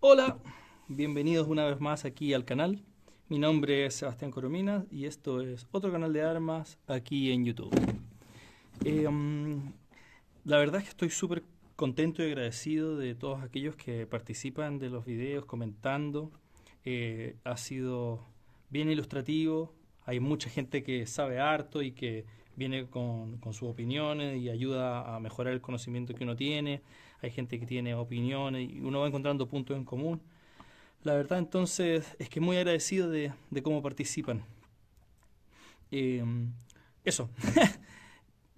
Hola, bienvenidos una vez más aquí al canal. Mi nombre es Sebastián Corominas y esto es otro canal de armas aquí en YouTube. Em, la verdad es que estoy súper contento y agradecido de todos aquellos que participan de los videos comentando. Eh, ha sido bien ilustrativo, hay mucha gente que sabe harto y que viene con, con sus opiniones y ayuda a mejorar el conocimiento que uno tiene hay gente que tiene opiniones y uno va encontrando puntos en común. La verdad entonces es que muy agradecido de, cómo participan. Em, eso.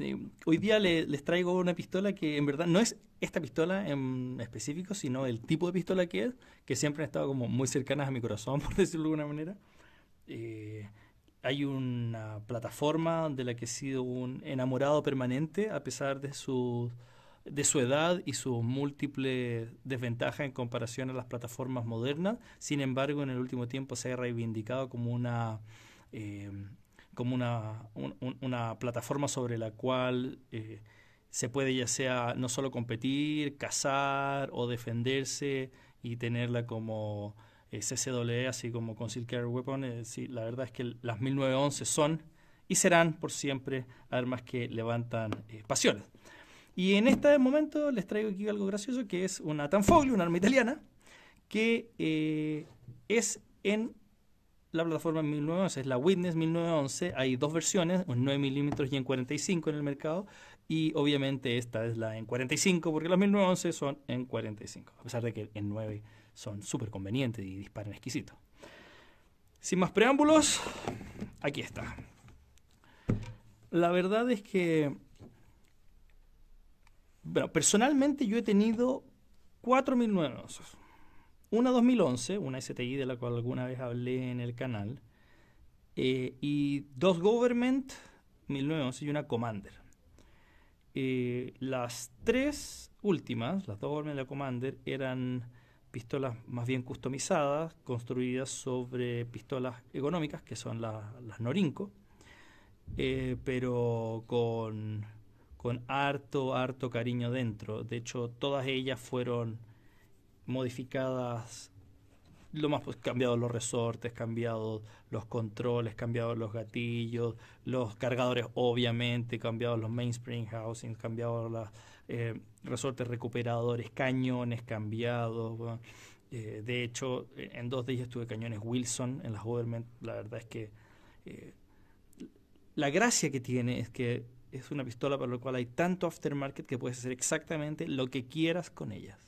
Eh, hoy día les traigo una pistola que en verdad no es esta pistola en específico, sino el tipo de pistola que es, que siempre han estado como muy cercanas a mi corazón, por decirlo de alguna manera. Eh, hay una plataforma de la que he sido un enamorado permanente, a pesar de sus de su edad y su múltiple desventaja en comparación a las plataformas modernas. Sin embargo, en el último tiempo se ha reivindicado como una, eh, como una, plataforma sobre la cual eh, se puede ya sea no solo competir, cazar o defenderse y tenerla como eh, así como Concealed Carrier Weapon. la verdad es que las 1911 son y serán por siempre armas que levantan eh, pasiones. Y en este momento les traigo aquí algo gracioso, que es una Tanfoglio, una arma italiana, que eh, es en la plataforma 1911, es la Witness 1911. Hay dos versiones, en 9 milímetros y en 45 en el mercado. Y obviamente esta es la en 45, porque las 1911 son en 45, a pesar de que en 9 son súper convenientes y disparan exquisito. Sin más preámbulos, aquí está. La verdad es que bueno, personalmente yo he tenido cuatro mil Una 2011, una STI de la cual alguna vez hablé en el canal, eh, y dos Government 1911 y una Commander. Eh, las tres últimas, las dos Government y la Commander, eran pistolas más bien customizadas, construidas sobre pistolas económicas, que son las Norinco, eh, pero con con harto, harto cariño dentro. De hecho, todas ellas fueron modificadas lo más pues, cambiado los resortes, cambiados los controles, cambiados los gatillos, los cargadores obviamente, cambiados los mainspring housing, cambiados los eh, resortes recuperadores, cañones cambiados. Eh, de hecho, en dos de ellas tuve cañones Wilson en las Government. La verdad es que eh, la gracia que tiene es que es una pistola para la cual hay tanto aftermarket que puedes hacer exactamente lo que quieras con ellas.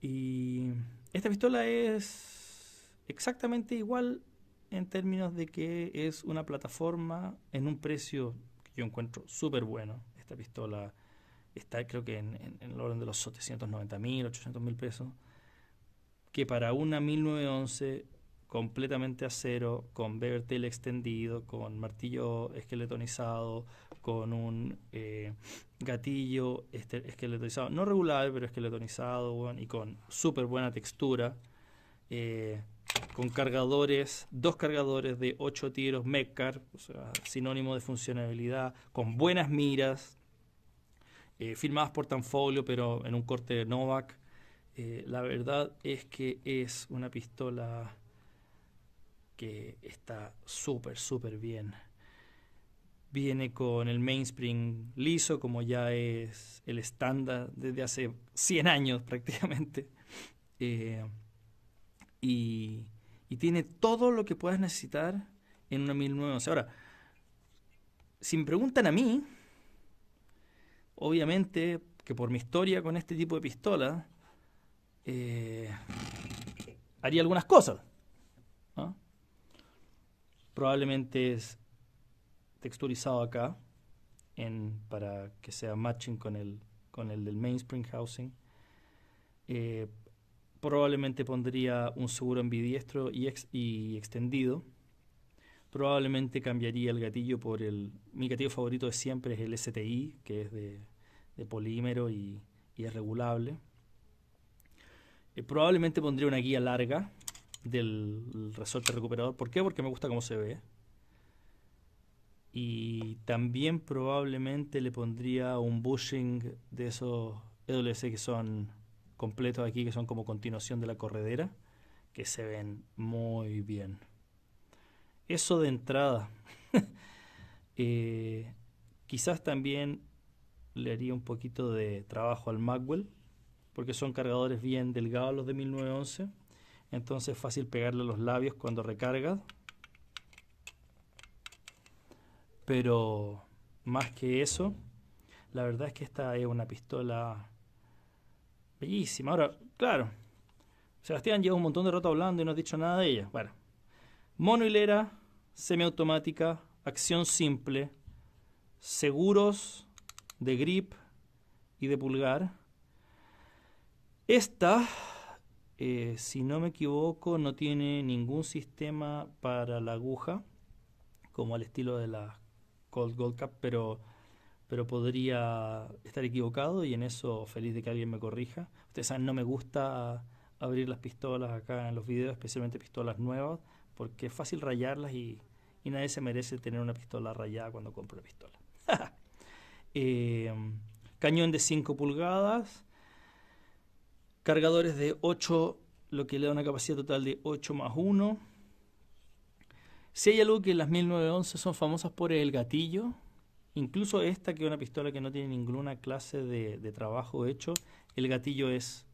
Y esta pistola es exactamente igual en términos de que es una plataforma en un precio que yo encuentro súper bueno. Esta pistola está creo que en, el orden de los 790 mil, 800 mil pesos, que para una 1911 completamente acero, con bevertail extendido, con martillo esqueletonizado, con un eh, gatillo este, esqueletonizado, no regular, pero esqueletonizado, y con súper buena textura, eh, con cargadores, dos cargadores de 8 tiros Mecar, sea, sinónimo de funcionalidad, con buenas miras, eh, firmadas por Tanfolio, pero en un corte de Novak. la verdad es que es una pistola que está súper, súper bien. Viene con el mainspring liso, como ya es el estándar desde hace 100 años prácticamente. Eh, y, tiene todo lo que puedas necesitar en una 1911. Ahora, si me preguntan a mí, obviamente que por mi historia con este tipo de pistola, eh, haría algunas cosas. ¿no? ¿ah? probablemente es texturizado acá para que sea matching con el, con el del mainspring housing. Eh, probablemente pondría un seguro ambidiestro y, y extendido. Probablemente cambiaría el gatillo por el... Mi gatillo favorito de siempre es el STI, que es de, polímero y, es regulable. Eh, probablemente pondría una guía larga, del resorte recuperador. ¿Por qué? Porque me gusta cómo se ve. Y también probablemente le pondría un bushing de esos EWC que son completos aquí, que son como continuación de la corredera, que se ven muy bien. Eso de entrada. Eh, quizás también le haría un poquito de trabajo al Magwell, porque son cargadores bien delgados los de 1911 entonces es fácil pegarle los labios cuando recargas. Pero más que eso, la verdad es que esta es una pistola bellísima. Ahora, claro, Sebastián lleva un montón de rato hablando y no ha dicho nada de ella. Bueno, monohilera, semiautomática, acción simple, seguros de grip y de pulgar. Esta eh, si no me equivoco, no tiene ningún sistema para la aguja, como al estilo de la Cold Gold Cup, pero, podría estar equivocado y en eso feliz de que alguien me corrija. Ustedes saben, no me gusta abrir las pistolas acá en los videos, especialmente pistolas nuevas, porque es fácil rayarlas y, nadie se merece tener una pistola rayada cuando compra una pistola. Eh, cañón de 5 pulgadas, cargadores de 8, lo que le da una capacidad total de 8 más 1. Si hay algo que las 1911 son famosas por el gatillo, incluso esta que es una pistola que no tiene ninguna clase de, trabajo hecho, el gatillo es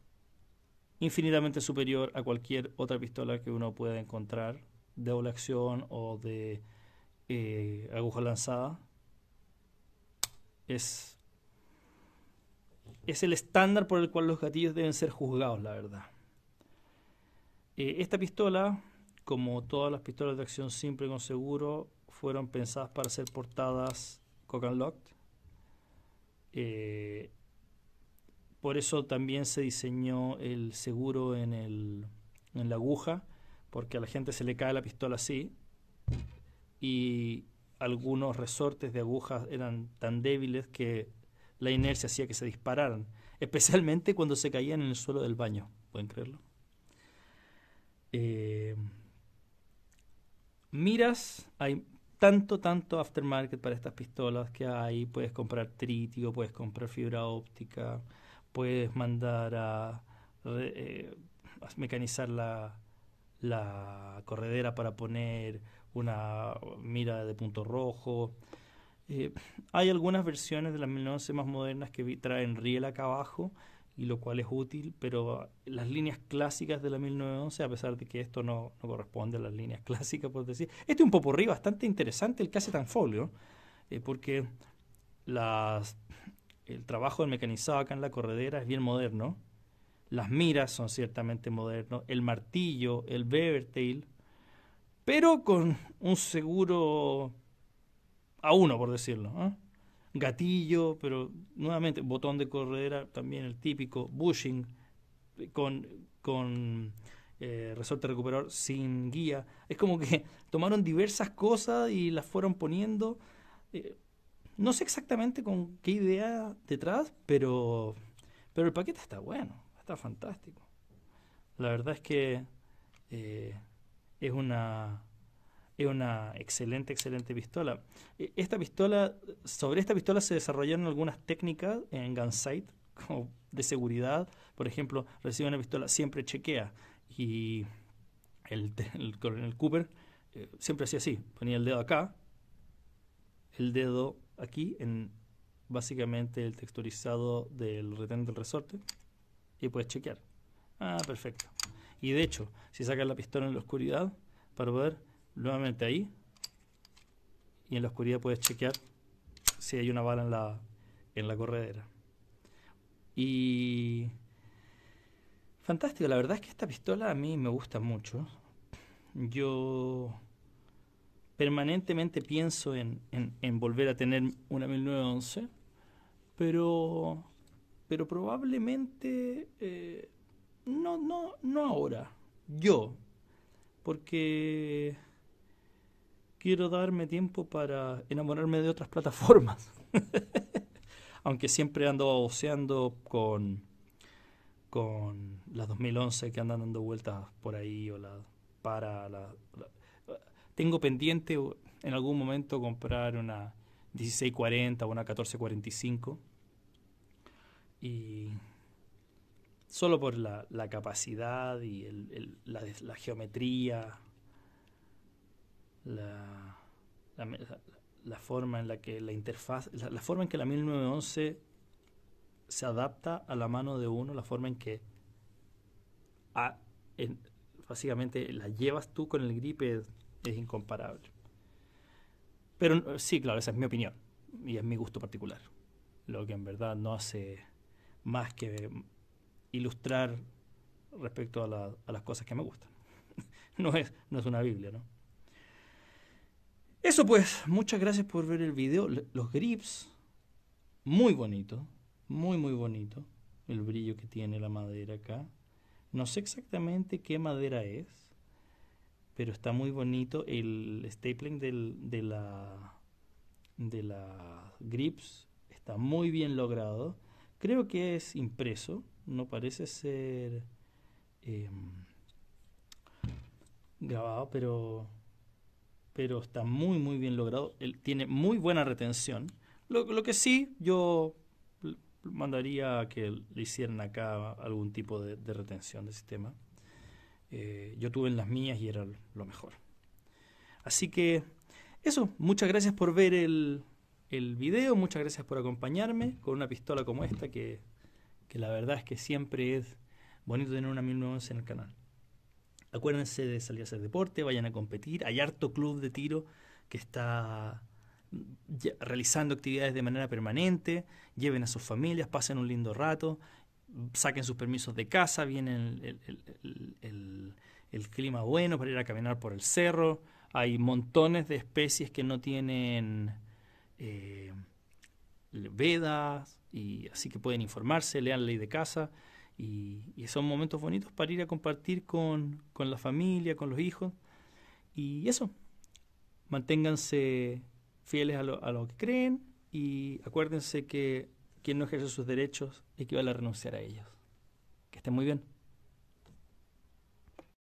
infinitamente superior a cualquier otra pistola que uno pueda encontrar de doble acción o de eh, aguja lanzada. Es es el estándar por el cual los gatillos deben ser juzgados, la verdad. Eh, esta pistola, como todas las pistolas de acción simple con seguro, fueron pensadas para ser portadas cock and locked. Eh, por eso también se diseñó el seguro en, en la aguja, porque a la gente se le cae la pistola así. Y algunos resortes de agujas eran tan débiles que la inercia hacía que se dispararan, especialmente cuando se caían en el suelo del baño. ¿Pueden creerlo? Eh, miras, hay tanto, tanto aftermarket para estas pistolas que hay. Puedes comprar tritio, puedes comprar fibra óptica, puedes mandar eh, a, mecanizar la, la corredera para poner una mira de punto rojo. Eh, hay algunas versiones de las 1911 más modernas que traen riel acá abajo, y lo cual es útil, pero las líneas clásicas de la 1911, a pesar de que esto no, corresponde a las líneas clásicas, por decir, este es un popurrí bastante interesante el que hace tan folio eh, porque las, el trabajo del mecanizado acá en la corredera es bien moderno, las miras son ciertamente modernos, el martillo, el bevertail, pero con un seguro a uno, por decirlo. ¿eh? Gatillo, pero nuevamente, botón de corredera, también el típico, bushing con, con eh, resorte recuperador sin guía. Es como que tomaron diversas cosas y las fueron poniendo. Eh, no sé exactamente con qué idea detrás, pero, pero el paquete está bueno, está fantástico. La verdad es que es una es una excelente, excelente pistola. E, esta pistola, sobre esta pistola se desarrollaron algunas técnicas en Gunsight, como de seguridad. Por ejemplo, recibe una pistola, siempre chequea. Y el, el coronel Cooper eh, siempre hacía así, ponía el dedo acá, el dedo aquí, en básicamente el texturizado del retén del resorte, y puedes chequear. Ah, perfecto. Y de hecho, si sacas la pistola en la oscuridad, para poder nuevamente ahí y en la oscuridad puedes chequear si hay una bala en la, en la corredera. Y fantástico, la verdad es que esta pistola a mí me gusta mucho. Yo permanentemente pienso en, en, volver a tener una 1911, pero, pero probablemente eh, no, no, no ahora, yo, porque quiero darme tiempo para enamorarme de otras plataformas. Aunque siempre ando oceando con, con las 2011 que andan dando vueltas por ahí o la para la, tengo pendiente en algún momento comprar una 1640 o una 1445 y solo por la, capacidad y la, la geometría la, la, forma en la que la interfaz, la, forma en que la 1911 se adapta a la mano de uno, la forma en que básicamente la llevas tú con el gripe es, incomparable. Pero sí, claro, esa es mi opinión y es mi gusto particular. Lo que en verdad no hace más que ilustrar respecto a, a las cosas que me gustan. no, es, no es una Biblia, ¿no? Eso pues, muchas gracias por ver el video. Los grips, muy bonito, muy muy bonito. El brillo que tiene la madera acá. No sé exactamente qué madera es, pero está muy bonito el stapling de la de la grips. Está muy bien logrado. Creo que es impreso, no parece ser em, grabado, pero pero está muy, muy bien logrado. tiene muy buena retención. Lo, que sí, yo mandaría que le hicieran acá algún tipo de, retención de sistema. Eh, yo tuve en las mías y era lo mejor. Así que eso, muchas gracias por ver el, el video, muchas gracias por acompañarme con una pistola como esta que, la verdad es que siempre es bonito tener una 1911 en el canal acuérdense de salir a hacer deporte, vayan a competir. Hay harto club de tiro que está mm, realizando actividades de manera permanente, lleven a sus familias, pasen un lindo rato, saquen sus permisos de casa, viene el, clima bueno para ir a caminar por el cerro, hay montones de especies que no tienen eh, vedas, y así que pueden informarse, lean ley de casa. Y, son momentos bonitos para ir a compartir con, la familia, con los hijos. Y eso, manténganse fieles a lo, a lo, que creen y acuérdense que quien no ejerce sus derechos equivale a renunciar a ellos. Que estén muy bien.